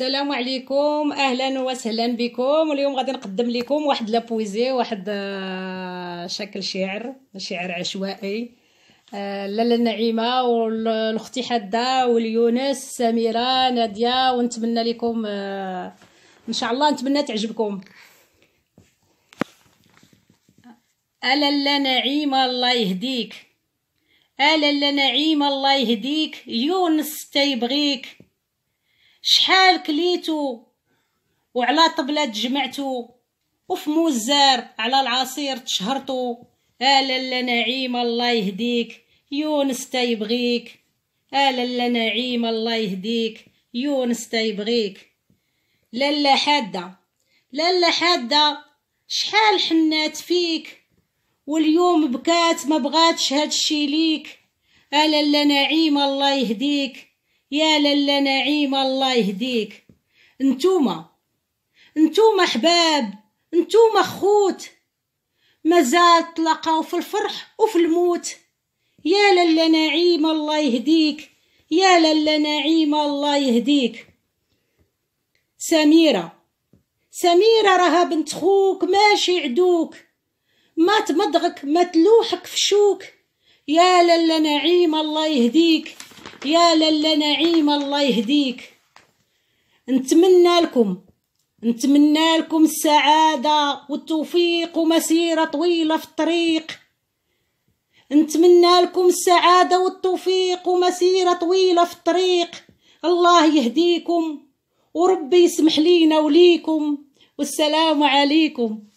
السلام عليكم اهلا وسهلا بكم اليوم غادي نقدم لكم واحد لابويزي واحد آه، شكل شعر شعر عشوائي لالا آه، نعيمه والاختي حاده واليونس سميره ناديه ونتمنى لكم آه، ان شاء الله نتمنى تعجبكم الا نعيمه الله يهديك الا نعيمه الله يهديك يونس تيبغيك شحال كليتو وعلى طبلة جمعتو وفي موزار على العصير تشهرتو آه نعيم الله يهديك يونس تيبغيك آه نعيم الله يهديك يونس تيبغيك لالا حادة لالا حادة شحال حنات فيك واليوم بكات ما بغاتش هادشي ليك آه نعيم الله يهديك يا لالا نعيم الله يهديك نتوما نتوما احباب نتوما خوت مازال تلاقاو في الفرح وفي الموت يا لالا نعيم الله يهديك يا لالا نعيم الله يهديك سميرة سميرة راها بنت خوك ماشي عدوك ما تمضغك ما تلوحك في شوك يا لالا نعيم الله يهديك يا لالا نعيم الله يهديك نتمنى لكم نتمنى لكم السعادة والتوفيق ومسيرة طويلة في الطريق نتمنى لكم السعادة والتوفيق ومسيرة طويلة في الطريق الله يهديكم وربي يسمح لينا وليكم والسلام عليكم